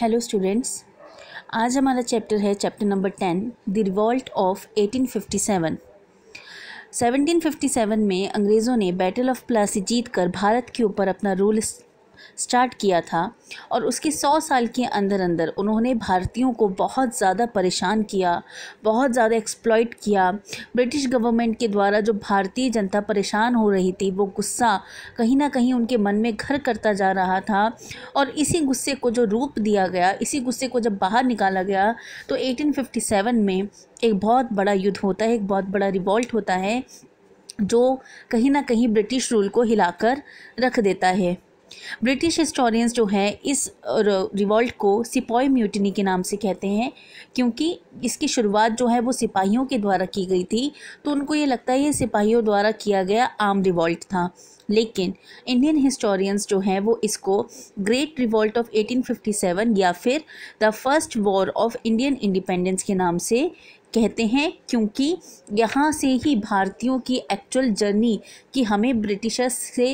hello students आज हमारा chapter है chapter number ten the revolt of 1857 1757 में अंग्रेज़ों ने बैटल ऑफ प्लासी जीत कर भारत के ऊपर अपना रूल स्टार्ट किया था और उसके सौ साल के अंदर अंदर उन्होंने भारतीयों को बहुत ज़्यादा परेशान किया बहुत ज़्यादा एक्सप्लॉयट किया ब्रिटिश गवर्नमेंट के द्वारा जो भारतीय जनता परेशान हो रही थी वो गुस्सा कहीं ना कहीं उनके मन में घर करता जा रहा था और इसी गुस्से को जो रूप दिया गया इसी गुस्से को जब बाहर निकाला गया तो 1857 में एक बहुत बड़ा युद्ध होता है एक बहुत बड़ा रिवॉल्ट होता है जो कहीं ना कहीं ब्रिटिश रूल को हिलाकर रख देता है ब्रिटिश हिस्टोरियंस जो हैं इस रिवॉल्ट को सिपाही म्यूटनी के नाम से कहते हैं क्योंकि इसकी शुरुआत जो है वो सिपाहियों के द्वारा की गई थी तो उनको ये लगता है ये सिपाहियों द्वारा किया गया आम रिवॉल्ट था लेकिन इंडियन हिस्टोरियंस जो हैं वो इसको ग्रेट रिवॉल्ट ऑफ 1857 या फिर the first war of Indian independence के नाम से कहते हैं क्योंकि यहाँ से ही भारतीयों की एक्चुअल जर्नी कि हमें ब्रिटिशर्स से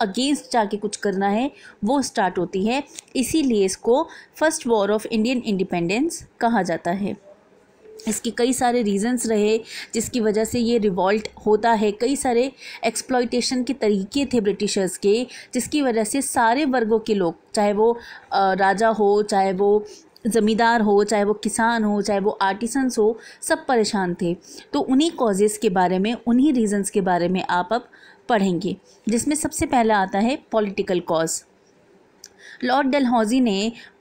अगेंस्ट जाके कुछ करना है वो स्टार्ट होती है इसीलिए इसको first war of Indian independence कहा जाता है इसके कई सारे रीजंस रहे जिसकी वजह से ये रिवॉल्ट होता है कई सारे एक्सप्लॉयटेशन के तरीके थे ब्रिटिशर्स के जिसकी वजह से सारे वर्गों के लोग चाहे वो राजा हो चाहे वो ज़मींदार हो चाहे वो किसान हो चाहे वो आर्टिसंस हो सब परेशान थे तो उन्हीं कॉजेज़ के बारे में उन्हीं रीजंस के बारे में आप अब पढ़ेंगे जिसमें सबसे पहला आता है पॉलिटिकल कॉज लॉर्ड डलहौजी ने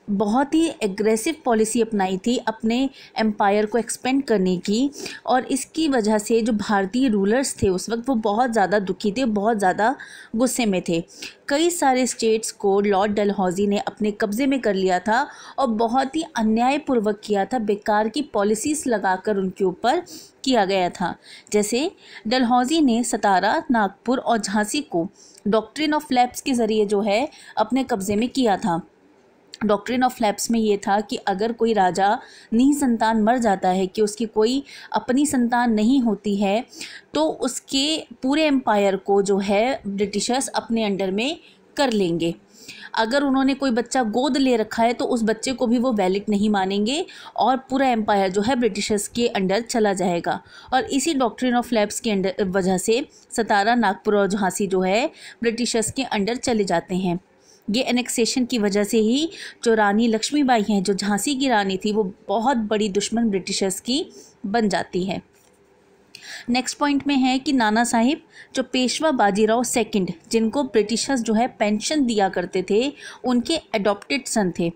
बहुत ही एग्रेसिव पॉलिसी अपनाई थी अपने एम्पायर को एक्सपेंड करने की और इसकी वजह से जो भारतीय रूलर्स थे उस वक्त वो बहुत ज़्यादा दुखी थे बहुत ज़्यादा गुस्से में थे कई सारे स्टेट्स को लॉर्ड डलहौजी ने अपने कब्ज़े में कर लिया था और बहुत ही अन्यायपूर्वक किया था बेकार की पॉलिसीज़ लगाकर उनके ऊपर किया गया था जैसे डलहौजी ने सतारा नागपुर और झांसी को डॉक्ट्रिन ऑफ लैब्स के ज़रिए जो है अपने कब्ज़े में किया था डॉक्ट्रिन ऑफ लैप्स में ये था कि अगर कोई राजा निह संतान मर जाता है कि उसकी कोई अपनी संतान नहीं होती है तो उसके पूरे एम्पायर को जो है ब्रिटिशर्स अपने अंडर में कर लेंगे अगर उन्होंने कोई बच्चा गोद ले रखा है तो उस बच्चे को भी वो वैलिड नहीं मानेंगे और पूरा एम्पायर जो है ब्रिटिशर्स के अंडर चला जाएगा और इसी डॉक्ट्रिन ऑफ लैब्स के अंडर वजह से सतारा नागपुर और झांसी जो है ब्रिटिशर्स के अंडर चले जाते हैं ये एनेक्सेशन की वजह से ही जो रानी लक्ष्मीबाई हैं जो झांसी की रानी थी वो बहुत बड़ी दुश्मन ब्रिटिशर्स की बन जाती है नेक्स्ट पॉइंट में है कि नाना साहिब जो पेशवा बाजीराव सेकंड जिनको ब्रिटिशर्स जो है पेंशन दिया करते थे उनके अडॉप्टेड सन थे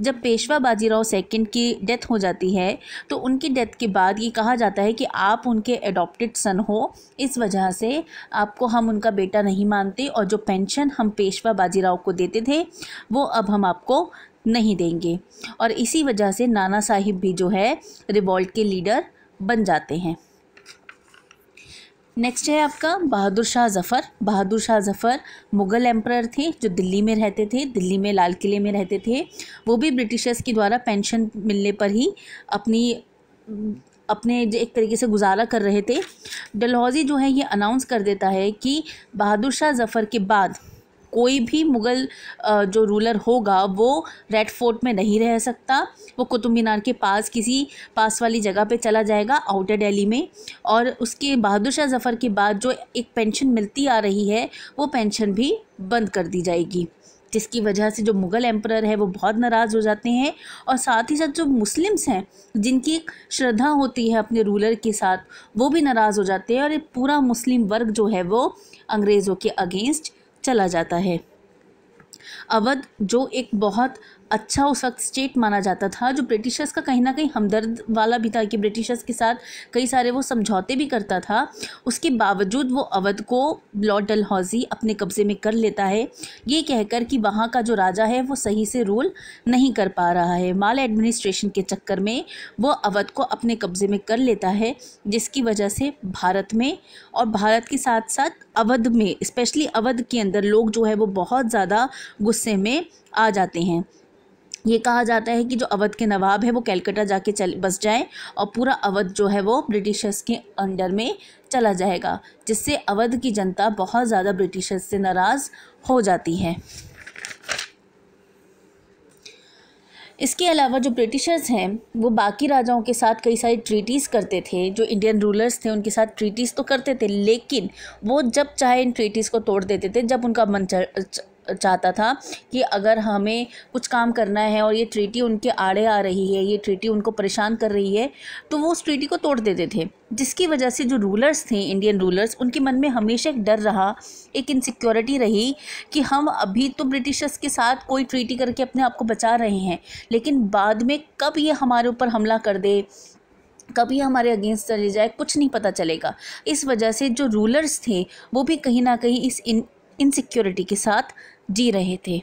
जब पेशवा बाजीराव सेकंड की डेथ हो जाती है तो उनकी डेथ के बाद ये कहा जाता है कि आप उनके एडॉप्टेड सन हो इस वजह से आपको हम उनका बेटा नहीं मानते और जो पेंशन हम पेशवा बाजीराव को देते थे वो अब हम आपको नहीं देंगे और इसी वजह से नाना साहिब भी जो है रिवॉल्ट के लीडर बन जाते हैं नेक्स्ट है आपका बहादुर शाह जफ़र बहादुर शाह जफ़र मुग़ल एम्प्रायर थे जो दिल्ली में रहते थे दिल्ली में लाल किले में रहते थे वो भी ब्रिटिशर्स के द्वारा पेंशन मिलने पर ही अपनी अपने एक तरीके से गुजारा कर रहे थे डलहौजी जो है ये अनाउंस कर देता है कि बहादुर शाह जफ़र के बाद कोई भी मुग़ल जो रूलर होगा वो रेड फोर्ट में नहीं रह सकता वो कुतुब मीनार के पास किसी पास वाली जगह पे चला जाएगा आउटर दिल्ली में और उसके बहादुर शाह जफ़र के बाद जो एक पेंशन मिलती आ रही है वो पेंशन भी बंद कर दी जाएगी जिसकी वजह से जो मुग़ल एम्प्रर है वो बहुत नाराज़ हो जाते हैं और साथ ही साथ जो मुस्लिम्स हैं जिनकी एक श्रद्धा होती है अपने रूलर के साथ वो भी नाराज़ हो जाते हैं और पूरा मुस्लिम वर्ग जो है वो अंग्रेज़ों के अगेंस्ट चला जाता है अवध जो एक बहुत अच्छा उस वक्त स्टेट माना जाता था जो ब्रिटिशर्स का कहीं ना कहीं हमदर्द वाला भी था कि ब्रिटिशर्स के साथ कई सारे वो समझौते भी करता था उसके बावजूद वो अवध को लॉर्ड डलहौजी अपने कब्ज़े में कर लेता है ये कहकर कि वहाँ का जो राजा है वो सही से रूल नहीं कर पा रहा है माल एडमिनिस्ट्रेशन के चक्कर में वो अवध को अपने कब्ज़े में कर लेता है जिसकी वजह से भारत में और भारत के साथ साथ अवध में स्पेशली अवध के अंदर लोग जो है वो बहुत ज़्यादा गुस्से में आ जाते हैं ये कहा जाता है कि जो अवध के नवाब है वो कैलकटा जाके चल बस जाए और पूरा अवध जो है वो ब्रिटिशर्स के अंडर में चला जाएगा जिससे अवध की जनता बहुत ज़्यादा ब्रिटिशर्स से नाराज़ हो जाती है इसके अलावा जो ब्रिटिशर्स हैं वो बाकी राजाओं के साथ कई सारी ट्रीटीज़ करते थे जो इंडियन रूलर्स थे उनके साथ ट्रीटीज़ तो करते थे लेकिन वो जब चाहे इन ट्रीटीज़ को तोड़ देते थे जब उनका मन चाहता था कि अगर हमें कुछ काम करना है और ये ट्रीटी उनके आड़े आ रही है ये ट्रीटी उनको परेशान कर रही है तो वो उस ट्रीटी को तोड़ देते थे जिसकी वजह से जो रूलर्स थे इंडियन रूलर्स उनके मन में हमेशा एक डर रहा एक इनसिक्योरिटी रही कि हम अभी तो ब्रिटिशर्स के साथ कोई ट्रीटी करके अपने आप को बचा रहे हैं लेकिन बाद में कब ये हमारे ऊपर हमला कर दे कभी हमारे अगेंस्ट चले जाए कुछ नहीं पता चलेगा इस वजह से जो रूलर्स थे वो भी कहीं ना कहीं इस इन इनसिक्योरिटी के साथ जी रहे थे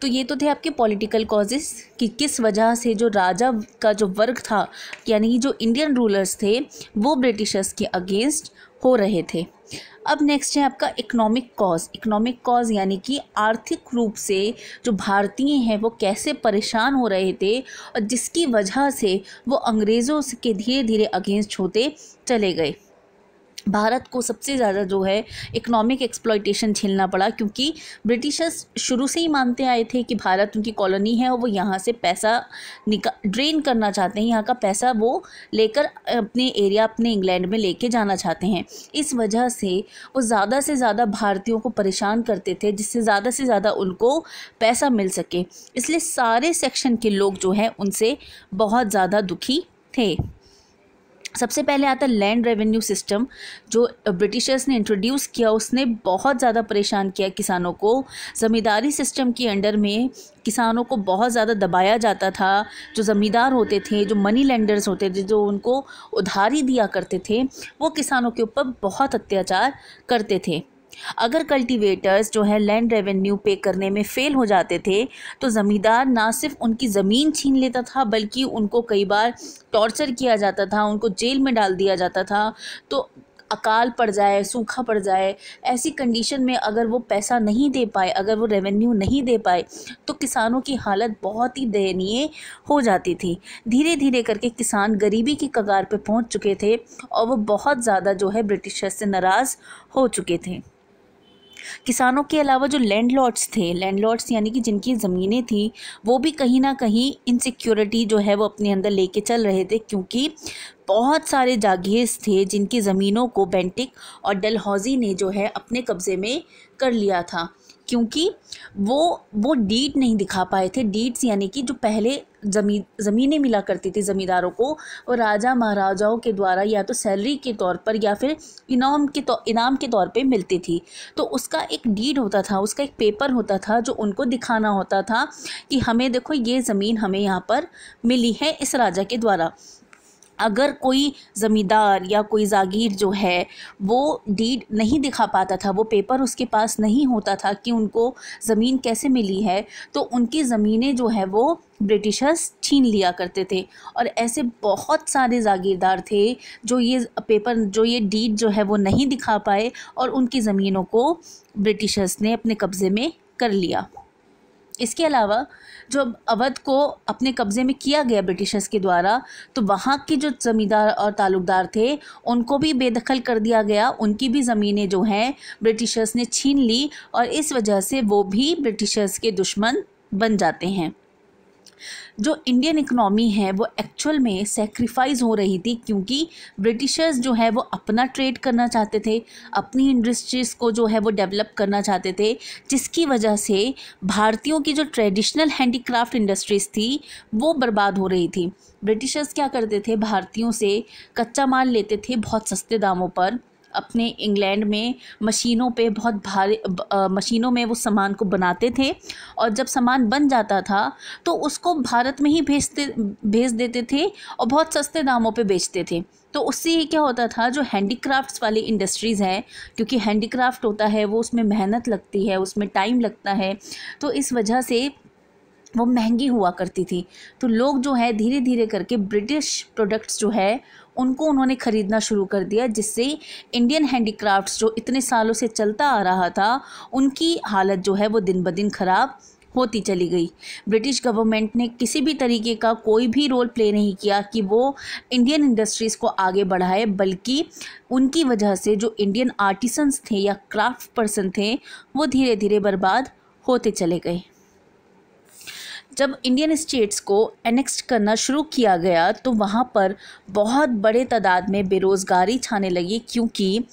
तो ये तो थे आपके पॉलिटिकल कॉजेस कि किस वजह से जो राजा का जो वर्ग था यानी कि जो इंडियन रूलर्स थे वो ब्रिटिशर्स के अगेंस्ट हो रहे थे अब नेक्स्ट है आपका इकोनॉमिक कॉज इकोनॉमिक कॉज यानी कि आर्थिक रूप से जो भारतीय हैं वो कैसे परेशान हो रहे थे और जिसकी वजह से वो अंग्रेज़ों के धीरे धीरे अगेंस्ट होते चले गए भारत को सबसे ज़्यादा जो है इकोनॉमिक एक्सप्लॉयटेशन झेलना पड़ा क्योंकि ब्रिटिशर्स शुरू से ही मानते आए थे कि भारत उनकी कॉलोनी है और वो यहाँ से पैसा निका ड्रेन करना चाहते हैं यहाँ का पैसा वो लेकर अपने एरिया अपने इंग्लैंड में लेके जाना चाहते हैं इस वजह से वो ज़्यादा से ज़्यादा भारतीयों को परेशान करते थे जिससे ज़्यादा से ज़्यादा उनको पैसा मिल सके इसलिए सारे सेक्शन के लोग जो हैं उनसे बहुत ज़्यादा दुखी थे सबसे पहले आता है लैंड रेवेन्यू सिस्टम जो ब्रिटिशर्स ने इंट्रोड्यूस किया उसने बहुत ज़्यादा परेशान किया किसानों को ज़मींदारी सिस्टम के अंडर में किसानों को बहुत ज़्यादा दबाया जाता था जो ज़मींदार होते थे जो मनी लेंडर्स होते थे जो उनको उधारी दिया करते थे वो किसानों के ऊपर बहुत अत्याचार करते थे अगर कल्टीवेटर्स जो है लैंड रेवेन्यू पे करने में फ़ेल हो जाते थे तो ज़मींदार ना सिर्फ उनकी ज़मीन छीन लेता था बल्कि उनको कई बार टॉर्चर किया जाता था उनको जेल में डाल दिया जाता था तो अकाल पड़ जाए सूखा पड़ जाए ऐसी कंडीशन में अगर वो पैसा नहीं दे पाए अगर वो रेवेन्यू नहीं दे पाए तो किसानों की हालत बहुत ही दयनीय हो जाती थी धीरे धीरे करके किसान गरीबी की कगार पे पहुंच चुके थे और वो बहुत ज़्यादा जो है ब्रिटिशर्स से नाराज़ हो चुके थे किसानों के अलावा जो लैंडलॉर्ड्स थे लैंडलॉर्ड्स यानी कि जिनकी ज़मीनें थी वो भी कहीं ना कहीं इनसिक्योरिटी जो है वो अपने अंदर लेके चल रहे थे क्योंकि बहुत सारे जागीर थे जिनकी ज़मीनों को बेंटिक और डलहौजी ने जो है अपने कब्ज़े में कर लिया था क्योंकि वो वो डीट नहीं दिखा पाए थे डीट्स यानी कि जो पहले जमी ज़मीनें मिला करती थी ज़मींदारों को और राजा महाराजाओं के द्वारा या तो सैलरी के तौर पर या फिर इनाम के तौर इनाम के तौर पे मिलती थी तो उसका एक डीड होता था उसका एक पेपर होता था जो उनको दिखाना होता था कि हमें देखो ये ज़मीन हमें यहाँ पर मिली है इस राजा के द्वारा अगर कोई ज़मींदार या कोई जागीर जो है वो डीड नहीं दिखा पाता था वो पेपर उसके पास नहीं होता था कि उनको ज़मीन कैसे मिली है तो उनकी ज़मीनें जो है वो ब्रिटिशर्स छीन लिया करते थे और ऐसे बहुत सारे जागीरदार थे जो ये पेपर जो ये डीड जो है वो नहीं दिखा पाए और उनकी ज़मीनों को ब्रिटिशर्स ने अपने कब्ज़े में कर लिया इसके अलावा जो अवध को अपने कब्ज़े में किया गया ब्रिटिशर्स के द्वारा तो वहाँ के जो ज़मींदार और ताल्लुकदार थे उनको भी बेदखल कर दिया गया उनकी भी ज़मीनें जो हैं ब्रिटिशर्स ने छीन ली और इस वजह से वो भी ब्रिटिशर्स के दुश्मन बन जाते हैं जो इंडियन इकनॉमी है वो एक्चुअल में सेक्रीफाइस हो रही थी क्योंकि ब्रिटिशर्स जो है वो अपना ट्रेड करना चाहते थे अपनी इंडस्ट्रीज़ को जो है वो डेवलप करना चाहते थे जिसकी वजह से भारतीयों की जो ट्रेडिशनल हैंडीक्राफ्ट इंडस्ट्रीज़ थी वो बर्बाद हो रही थी ब्रिटिशर्स क्या करते थे भारतीयों से कच्चा माल लेते थे बहुत सस्ते दामों पर अपने इंग्लैंड में मशीनों पे बहुत भारी मशीनों में वो सामान को बनाते थे और जब सामान बन जाता था तो उसको भारत में ही भेजते भेज देते थे और बहुत सस्ते दामों पे बेचते थे तो उससे ही क्या होता था जो हैंडीक्राफ्ट्स वाली इंडस्ट्रीज़ हैं क्योंकि हैंडीक्राफ्ट होता है वो उसमें मेहनत लगती है उसमें टाइम लगता है तो इस वजह से वो महंगी हुआ करती थी तो लोग जो है धीरे धीरे करके ब्रिटिश प्रोडक्ट्स जो है उनको उन्होंने ख़रीदना शुरू कर दिया जिससे इंडियन हैंडीक्राफ्ट्स जो इतने सालों से चलता आ रहा था उनकी हालत जो है वो दिन ब दिन ख़राब होती चली गई ब्रिटिश गवर्नमेंट ने किसी भी तरीके का कोई भी रोल प्ले नहीं किया कि वो इंडियन इंडस्ट्रीज़ को आगे बढ़ाए बल्कि उनकी वजह से जो इंडियन आर्टिसंस थे या क्राफ्ट पर्सन थे वो धीरे धीरे बर्बाद होते चले गए जब इंडियन स्टेट्स को एनेक्स्ट करना शुरू किया गया तो वहाँ पर बहुत बड़े तादाद में बेरोज़गारी छाने लगी क्योंकि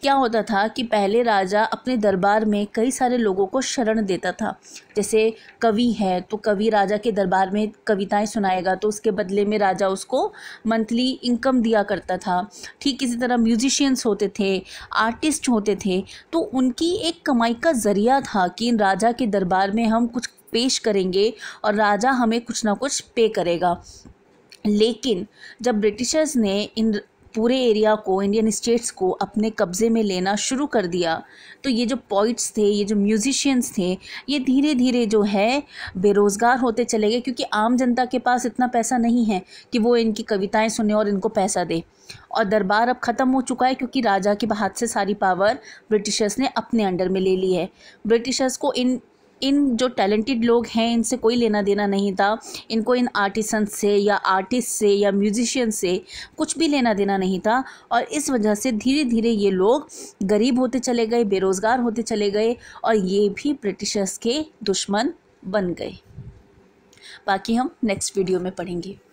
क्या होता था कि पहले राजा अपने दरबार में कई सारे लोगों को शरण देता था जैसे कवि है तो कवि राजा के दरबार में कविताएं सुनाएगा तो उसके बदले में राजा उसको मंथली इनकम दिया करता था ठीक इसी तरह म्यूजिशियंस होते थे आर्टिस्ट होते थे तो उनकी एक कमाई का ज़रिया था कि राजा के दरबार में हम कुछ पेश करेंगे और राजा हमें कुछ ना कुछ पे करेगा लेकिन जब ब्रिटिशर्स ने इन पूरे एरिया को इंडियन स्टेट्स को अपने कब्ज़े में लेना शुरू कर दिया तो ये जो पॉइट्स थे ये जो म्यूजिशियंस थे ये धीरे धीरे जो है बेरोज़गार होते चले गए क्योंकि आम जनता के पास इतना पैसा नहीं है कि वो इनकी कविताएं सुने और इनको पैसा दे और दरबार अब ख़त्म हो चुका है क्योंकि राजा के हाथ से सारी पावर ब्रिटिशर्स ने अपने अंडर में ले ली है ब्रिटिशर्स को इन इन जो टैलेंटेड लोग हैं इनसे कोई लेना देना नहीं था इनको इन आर्टिसन से या आर्टिस्ट से या म्यूजिशियन से कुछ भी लेना देना नहीं था और इस वजह से धीरे धीरे ये लोग गरीब होते चले गए बेरोज़गार होते चले गए और ये भी ब्रिटिशर्स के दुश्मन बन गए बाकी हम नेक्स्ट वीडियो में पढ़ेंगे